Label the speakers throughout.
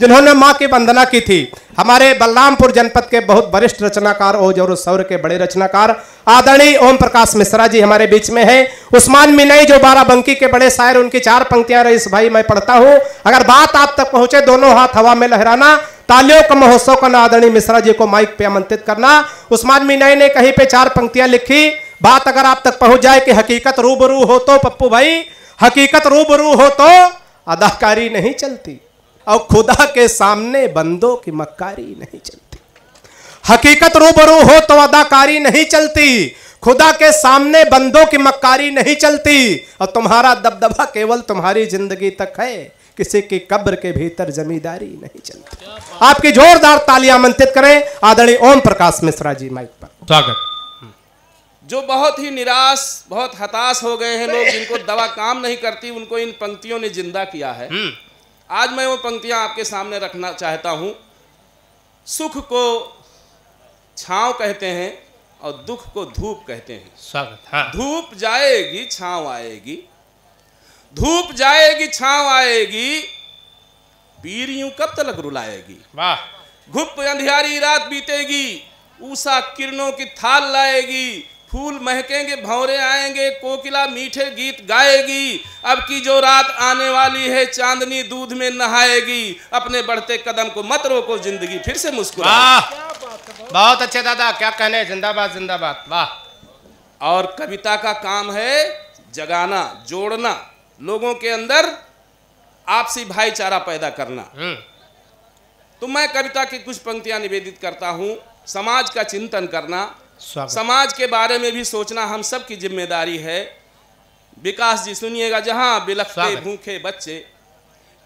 Speaker 1: जिन्होंने माँ की वंदना की थी हमारे बलरामपुर जनपद के बहुत वरिष्ठ रचनाकार ओज जोर सौर के बड़े रचनाकार आदरणीय ओम प्रकाश मिश्रा जी हमारे बीच में हैं उस्मान मिनई जो बाराबंकी के बड़े शायर उनकी चार पंक्तियां रही भाई मैं पढ़ता हूं अगर बात आप तक पहुंचे दोनों हाथ हवा में लहराना तालियों का महोत्सव का आदरणीय मिश्रा जी को माइक पे आमंत्रित करना उस्मान मिनई ने कहीं पे चार पंक्तियां लिखी बात अगर आप तक पहुंच जाए कि हकीकत रूबरू हो तो पप्पू भाई हकीकत रूबरू हो तो अदाकारी नहीं चलती और खुदा के सामने बंदों की मक्कारी नहीं चलती हकीकत रूबरू हो तो अदाकारी नहीं चलती खुदा के सामने बंदों की मक्कारी नहीं चलती और तुम्हारा दबदबा केवल तुम्हारी जिंदगी तक है किसी की कब्र के भीतर जमींदारी नहीं चलती आपकी जोरदार तालियां मंत्रित करें आदरणीय ओम प्रकाश मिश्रा जी माइक पर स्वागत
Speaker 2: जो बहुत ही निराश बहुत हताश हो गए हैं लोग जिनको दवा काम नहीं करती उनको इन पंक्तियों ने जिंदा किया है हम्म। आज मैं वो पंक्तियां आपके सामने रखना चाहता हूं सुख को छाँव कहते हैं और दुख को धूप कहते हैं स्वागत हाँ। धूप जाएगी छाव आएगी धूप जाएगी छाव आएगी पीर यूं कब तलक रुलाएगी वाह घुप अंधियारी रात बीतेगी ऊषा किरणों की थाल लाएगी फूल महकेंगे भौरे आएंगे कोकिला मीठे गीत गाएगी अब की जो रात आने वाली है चांदनी दूध में नहाएगी अपने बढ़ते कदम को मत रोको जिंदगी फिर से मुस्कुरा बहुत अच्छे दादा क्या कहने जिंदाबाद जिंदाबाद वाह और कविता का काम है जगाना जोड़ना लोगों के अंदर आपसी भाईचारा पैदा करना हम्म। तो मैं कविता की कुछ पंक्तियां निवेदित करता हूं समाज का चिंतन करना समाज के बारे में भी सोचना हम सब की जिम्मेदारी है विकास जी सुनिएगा जहां बिलखते भूखे बच्चे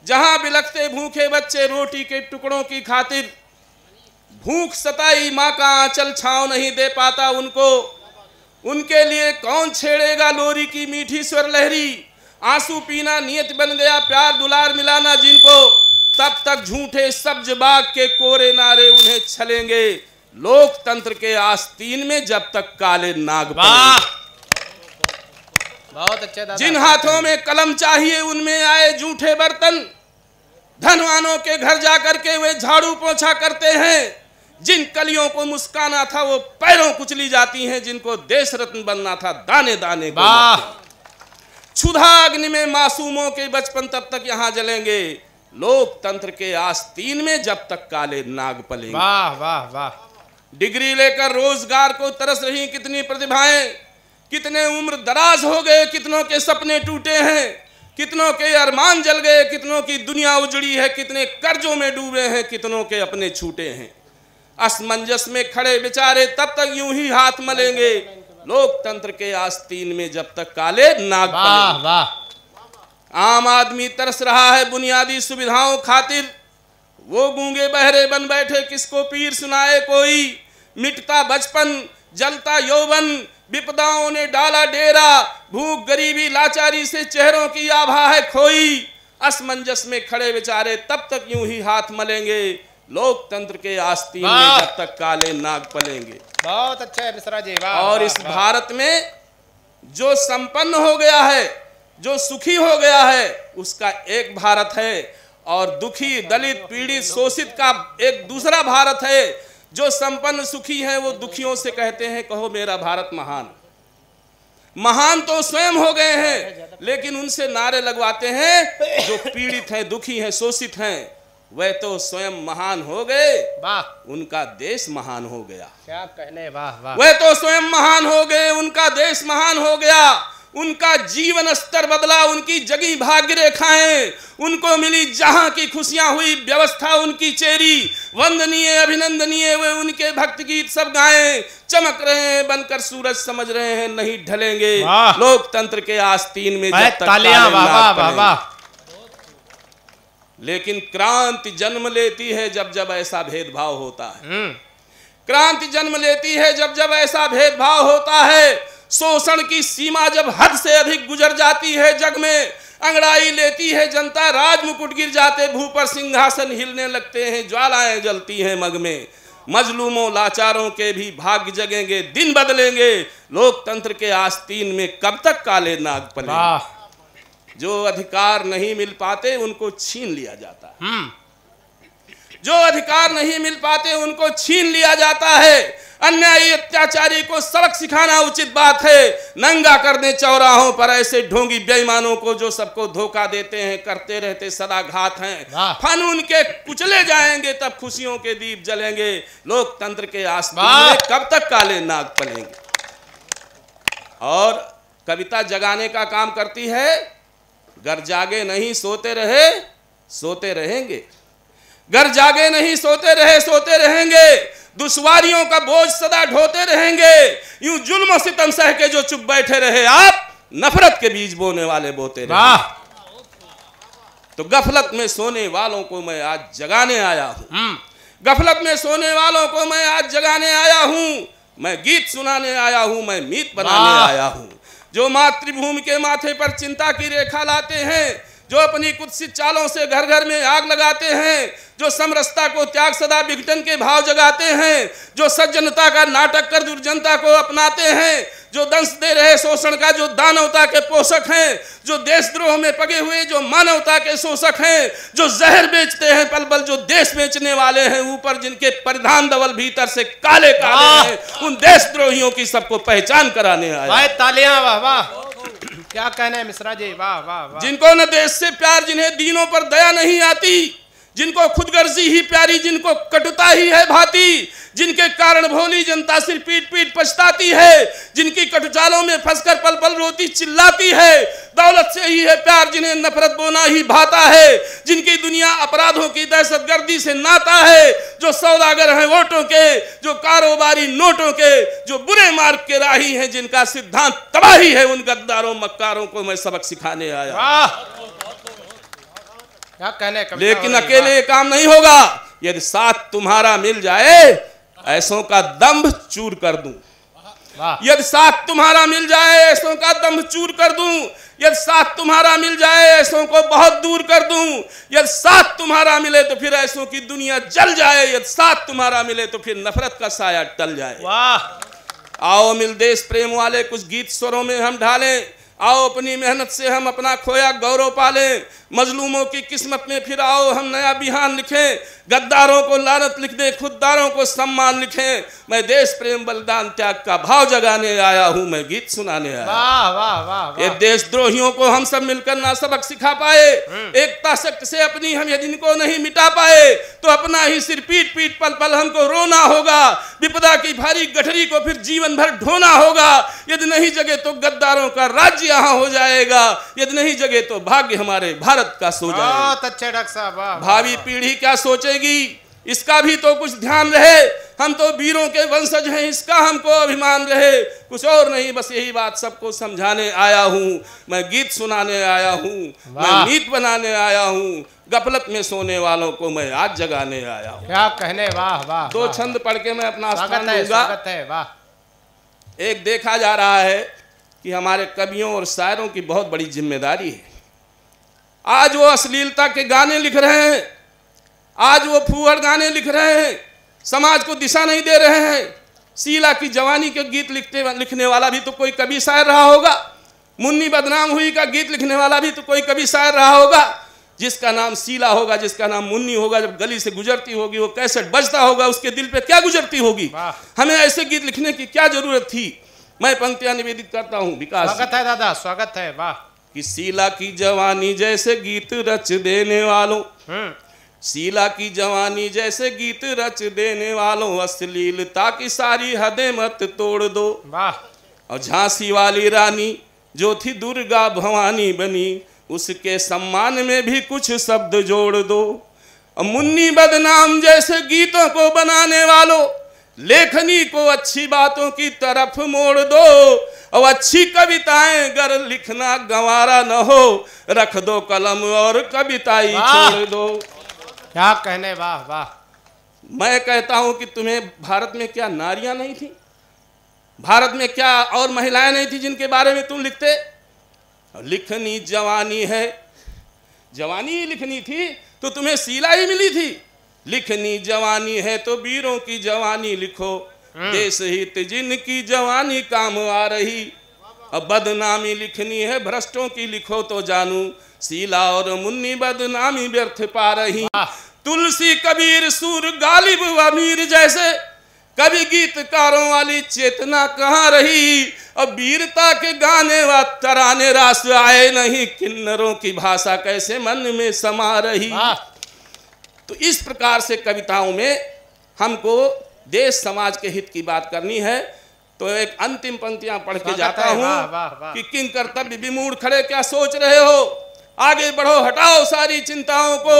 Speaker 2: जहां बिलखते भूखे बच्चे रोटी के टुकड़ों की खातिर भूख सताई माँ का आंचल छाव नहीं दे पाता उनको उनके लिए कौन छेड़ेगा लोरी की मीठी स्वर लहरी आंसू पीना नियत बन गया प्यार दुलार मिलाना जिनको तब तक झूठे सब्ज बाग के कोरे नारे उन्हें छलेंगे लोकतंत्र के आस्तीन में जब तक काले नाग
Speaker 1: बहुत अच्छा जिन हाथों में
Speaker 2: कलम चाहिए उनमें आए जूठे बर्तन धनवानों के घर जाकर के वे झाड़ू पोछा करते हैं जिन कलियों को मुस्काना था वो पैरों कुचली जाती हैं जिनको देश रत्न बनना था दाने दाने क्षुधा अग्नि में मासूमों के बचपन तब तक यहाँ जलेंगे लोकतंत्र के आस्तीन में जब तक काले नाग पलेंगे वाह वाह वाह डिग्री लेकर रोजगार को तरस रही कितनी प्रतिभाएं कितने उम्र दराज हो गए कितनों के सपने टूटे हैं कितनों के अरमान जल गए कितनों की दुनिया उजड़ी है कितने कर्जों में डूबे हैं कितनों के अपने छूटे हैं असमंजस में खड़े बेचारे तब तक यूं ही हाथ मलेंगे लोकतंत्र के आस्तीन में जब तक काले नाग वाह
Speaker 1: वाह
Speaker 2: आम आदमी तरस रहा है बुनियादी सुविधाओं खातिर वो गूंगे बहरे बन बैठे किसको पीर सुनाए कोई मिटता बचपन जलता यौवन विपदाओं ने डाला डेरा भूख गरीबी लाचारी से चेहरों की आभा है खोई असमंजस में खड़े बेचारे तब तक यूं ही हाथ मलेंगे लोकतंत्र के आस्तीन में जब तक काले नाग पलेंगे
Speaker 1: बहुत अच्छा है मिश्रा जी वाह और इस
Speaker 2: भारत में जो संपन्न हो गया है जो सुखी हो गया है उसका एक भारत है और दुखी दलित पीड़ित शोषित का एक दूसरा भारत है जो संपन्न सुखी हैं वो दुखियों से कहते हैं कहो मेरा भारत महान महान तो स्वयं हो गए हैं लेकिन उनसे नारे लगवाते हैं जो पीड़ित हैं दुखी हैं शोषित हैं वह तो स्वयं महान हो गए वाह उनका देश महान हो गया
Speaker 1: क्या कहने वाह वाह वह
Speaker 2: तो स्वयं महान हो गए उनका देश महान हो गया उनका जीवन स्तर बदला उनकी जगी भाग्य रेखाएं उनको मिली जहां की खुशियां हुई व्यवस्था उनकी चेरी वंदनीय अभिनंदनीय वे उनके भक्त गीत सब गाए चमक रहे हैं बनकर सूरज समझ रहे हैं नहीं ढलेंगे लोकतंत्र के आस्तीन में जब तक लेकिन क्रांति जन्म लेती है जब जब ऐसा भेदभाव होता है हम्म। क्रांति जन्म लेती है जब जब ऐसा भेदभाव होता है शोषण की सीमा जब हद से अधिक गुजर जाती है जग में अंगड़ाई लेती है जनता राज मुकुट गिर जाते भू पर सिंहासन हिलने लगते हैं ज्वालाएं जलती हैं मग में मजलूमों लाचारों के भी भाग्य जगेंगे दिन बदलेंगे लोकतंत्र के आस्तीन में कब तक काले नाग पले जो अधिकार नहीं मिल पाते उनको छीन लिया जाता है हम्म। जो अधिकार नहीं मिल पाते उनको छीन लिया जाता है अन्यायी अत्याचारी को सबक सिखाना उचित बात है नंगा कर चौराहों पर ऐसे ढोंगी बेईमानों को जो सबको धोखा देते हैं करते रहते सदा घात हैं फन उनके कुचले जाएंगे तब खुशियों के दीप जलेंगे लोकतंत्र के आसपास कब तक काले नाग पलेंगे और कविता जगाने का काम करती है घर जागे नहीं सोते रहे सोते रहेंगे घर जागे नहीं सोते रहे सोते रहेंगे दुश्वारियों का बोझ सदा ढोते रहेंगे यूं जुल्म सितम सह के जो चुप बैठे रहे आप नफरत के बीज बोने वाले बोते रहे तो गफलत में सोने वालों को मैं आज जगाने आया हूं हम्म। गफलत में सोने वालों को मैं आज जगाने आया हूं मैं गीत सुनाने आया हूं मैं मीत बनाने आया हूं जो मातृभूमि के माथे पर चिंता की रेखा लाते हैं जो अपनी कुत्सित चालों से घर घर में आग लगाते हैं जो समरसता को त्याग सदा विघटन के भाव जगाते हैं जो सज्जनता का नाटक कर दुर्जनता को अपनाते हैं जो दंश दे रहे शोषण का जो दानवता के पोषक हैं जो देशद्रोह में पगे हुए जो मानवता के शोषक हैं जो जहर बेचते हैं पल पल जो देश बेचने वाले हैं ऊपर जिनके परिधान दवल भीतर से काले काले हैं उन देशद्रोहियों की सबको पहचान कराने आए तालियां वाह वाह
Speaker 1: क्या कहने मिश्रा जी वाह वाह
Speaker 2: जिनको न देश से प्यार जिन्हें दीनों पर दया नहीं आती जिनको खुदगर्जी ही प्यारी जिनको कटुता ही है भाती जिनके कारण भोली जनता सिर पीट पीट पछताती है जिनकी कटुचालों में फंसकर पल पल रोती चिल्लाती है दौलत से ही है प्यार जिन्हें नफरत बोना ही भाता है जिनकी दुनिया अपराधों की दहशतगर्दी से नाता है जो सौदागर हैं वोटों के जो कारोबारी नोटों के जो बुरे मार्ग के राही हैं जिनका सिद्धांत तबाही है उन गद्दारों मक्कारों को मैं सबक सिखाने
Speaker 1: आया क्या कहने लेकिन अकेले काम नहीं होगा
Speaker 2: यदि साथ तुम्हारा मिल जाए ऐसों का दम्भ चूर कर दूं यदि साथ तुम्हारा मिल जाए ऐसों का दम्भ चूर कर दूं यदि साथ तुम्हारा मिल जाए ऐसों को बहुत दूर कर दूं यदि साथ तुम्हारा मिले तो फिर ऐसों की दुनिया जल जाए यदि साथ तुम्हारा मिले तो फिर नफरत का साया टल जाए वाह आओ मिल देश प्रेम वाले कुछ गीत स्वरों में हम ढालें आओ अपनी मेहनत से हम अपना खोया गौरव पालें मजलूमों की किस्मत में फिर आओ हम नया बिहान लिखें गद्दारों को लानत लिख दें खुददारों को सम्मान लिखें मैं देश प्रेम बलिदान त्याग का भाव जगाने आया हूँ मैं गीत सुनाने आया वाह
Speaker 1: वाह वाह ये
Speaker 2: देशद्रोहियों को हम सब मिलकर ना सबक सिखा पाए हम्म। एकता शक्त से अपनी हम यदि इनको नहीं मिटा पाए तो अपना ही सिर पीट पीट पल पल हमको रोना होगा विपदा की भारी गठरी को फिर जीवन भर ढोना होगा यदि नहीं जगे तो गद्दारों का राज्य यहाँ हो जाएगा यदि नहीं जगे तो भाग्य हमारे भारत का सो
Speaker 1: जाएगा
Speaker 2: भावी पीढ़ी क्या सोचेगी इसका भी तो कुछ ध्यान रहे हम तो वीरों के वंशज हैं इसका हमको अभिमान रहे कुछ और नहीं बस यही बात सबको समझाने आया हूँ मैं गीत सुनाने आया हूँ मैं गीत बनाने आया हूँ गफलत में सोने वालों को मैं आज जगाने आया हूँ
Speaker 1: क्या कहने वाह वाह दो छंद पढ़ के मैं अपना स्वागत है वाह
Speaker 2: एक देखा जा रहा है कि हमारे कवियों और शायरों की बहुत बड़ी जिम्मेदारी है आज वो अश्लीलता के गाने लिख रहे हैं आज वो फूहड़ गाने लिख रहे हैं समाज को दिशा नहीं दे रहे हैं शीला की जवानी के गीत लिखते लिखने वाला भी तो कोई कवि शायर रहा होगा मुन्नी बदनाम हुई का गीत लिखने वाला भी तो कोई कवि शायर रहा होगा जिसका नाम शीला होगा जिसका नाम मुन्नी होगा जब गली से गुजरती होगी वो कैसेट बजता होगा उसके दिल पे क्या गुजरती होगी हमें ऐसे गीत लिखने की क्या जरूरत थी मैं पंक्तियां निवेदित करता हूँ विकास स्वागत है दादा स्वागत है वाह कि शीला की जवानी जैसे गीत रच देने वालों हम्म। शीला की जवानी जैसे गीत रच देने वालों अश्लीलता की सारी हदें मत तोड़ दो वाह और झांसी वाली रानी जो थी दुर्गा भवानी बनी उसके सम्मान में भी कुछ शब्द जोड़ दो मुन्नी बदनाम जैसे गीतों को बनाने वालों लेखनी को अच्छी बातों की तरफ मोड़ दो और अच्छी कविताएं अगर लिखना गंवारा न हो रख दो कलम और कविताई छोड़ दो क्या कहने वाह वाह मैं कहता हूं कि तुम्हें भारत में क्या नारियां नहीं थी भारत में क्या और महिलाएं नहीं थी जिनके बारे में तुम लिखते लिखनी जवानी है जवानी ही लिखनी थी तो तुम्हें सीला ही मिली थी लिखनी जवानी है तो वीरों की जवानी लिखो हम्म। देश हित जिनकी जवानी काम आ रही अब बदनामी लिखनी है भ्रष्टों की लिखो तो जानू शीला और मुन्नी बदनामी व्यर्थ पा रही तुलसी कबीर सूर गालिब अमीर जैसे कभी गीतकारों वाली चेतना कहाँ रही अब वीरता के गाने व तराने रास आए नहीं किन्नरों की भाषा कैसे मन में समा रही तो इस प्रकार से कविताओं में हमको देश समाज के हित की बात करनी है तो एक अंतिम पंक्तियां पढ़ के जाता हूँ कि किन कर्तव्य विमूढ़ खड़े क्या सोच रहे हो आगे बढ़ो हटाओ सारी चिंताओं को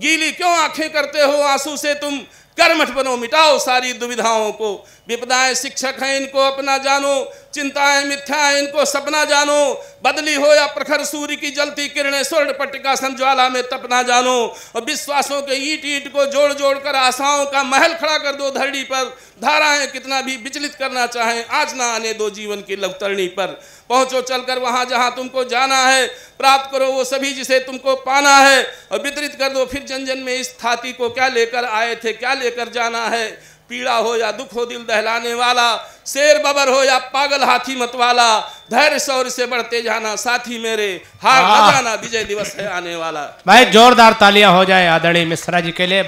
Speaker 2: गीली क्यों आंखें करते हो आंसू से तुम कर्मठ बनो मिटाओ सारी दुविधाओं को विपदाएं शिक्षक हैं इनको अपना जानो चिंताएं मिथ्याएं इनको सपना जानो बदली हो या प्रखर सूर्य की जलती किरणें स्वर्ण पट्टिका संज्वाला में तपना जानो और विश्वासों के ईट ईट को जोड़ जोड़ कर आशाओं का महल खड़ा कर दो धरणी पर धाराएं कितना भी विचलित करना चाहें आज ना आने दो जीवन की लवतरणी पर पहुंचो चलकर वहां जहां तुमको जाना है प्राप्त करो वो सभी जिसे तुमको पाना है और वितरित कर दो फिर जन जन में इस थाती को क्या लेकर आए थे क्या लेकर जाना है पीड़ा हो या दुख हो दिल दहलाने वाला शेर बबर हो या पागल हाथी मत वाला धैर्य शौर से बढ़ते जाना साथी मेरे हार हाँ। जाना विजय दिवस है आने वाला
Speaker 1: भाई जोरदार तालियां हो जाए आदरणीय मिश्रा जी के लिए